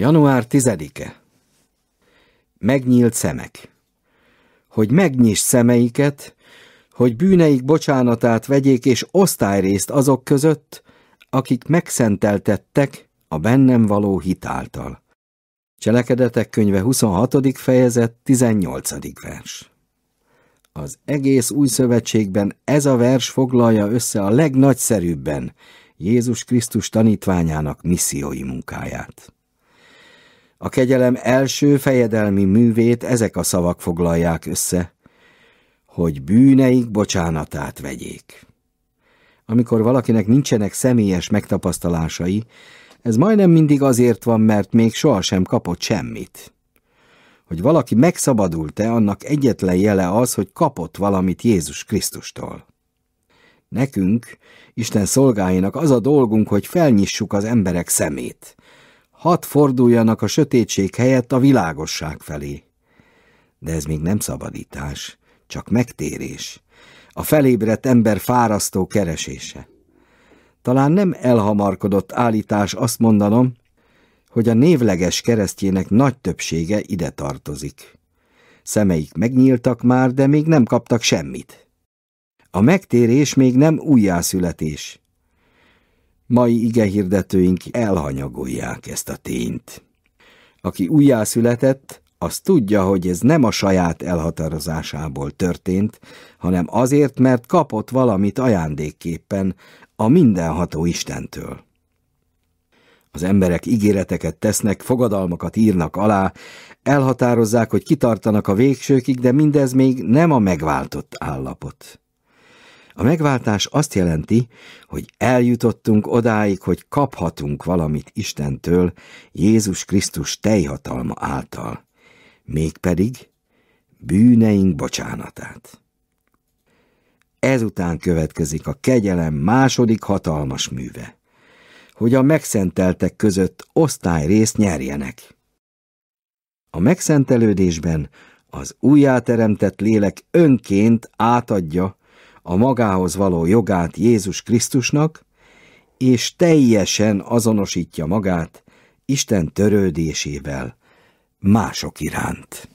Január 10-e. Megnyílt szemek. Hogy megnyisd szemeiket, hogy bűneik bocsánatát vegyék és osztályrészt azok között, akik megszenteltettek a bennem való hitáltal. Cselekedetek könyve 26. fejezet 18. vers. Az egész új szövetségben ez a vers foglalja össze a legnagyszerűbben Jézus Krisztus tanítványának missziói munkáját. A kegyelem első fejedelmi művét ezek a szavak foglalják össze, hogy bűneik bocsánatát vegyék. Amikor valakinek nincsenek személyes megtapasztalásai, ez majdnem mindig azért van, mert még sohasem kapott semmit. Hogy valaki megszabadult-e, annak egyetlen jele az, hogy kapott valamit Jézus Krisztustól. Nekünk, Isten szolgáinak az a dolgunk, hogy felnyissuk az emberek szemét, hat forduljanak a sötétség helyett a világosság felé. De ez még nem szabadítás, csak megtérés, a felébredt ember fárasztó keresése. Talán nem elhamarkodott állítás azt mondanom, hogy a névleges keresztjének nagy többsége ide tartozik. Szemeik megnyíltak már, de még nem kaptak semmit. A megtérés még nem újjászületés, Mai igehirdetőink elhanyagolják ezt a tényt. Aki újjászületett, az tudja, hogy ez nem a saját elhatározásából történt, hanem azért, mert kapott valamit ajándékképpen a mindenható Istentől. Az emberek ígéreteket tesznek, fogadalmakat írnak alá, elhatározzák, hogy kitartanak a végsőkig, de mindez még nem a megváltott állapot. A megváltás azt jelenti, hogy eljutottunk odáig, hogy kaphatunk valamit Istentől, Jézus Krisztus teljhatalma által, mégpedig bűneink bocsánatát. Ezután következik a kegyelem második hatalmas műve, hogy a megszenteltek között osztályrészt nyerjenek. A megszentelődésben az újjáteremtett lélek önként átadja a magához való jogát Jézus Krisztusnak, és teljesen azonosítja magát Isten törődésével mások iránt.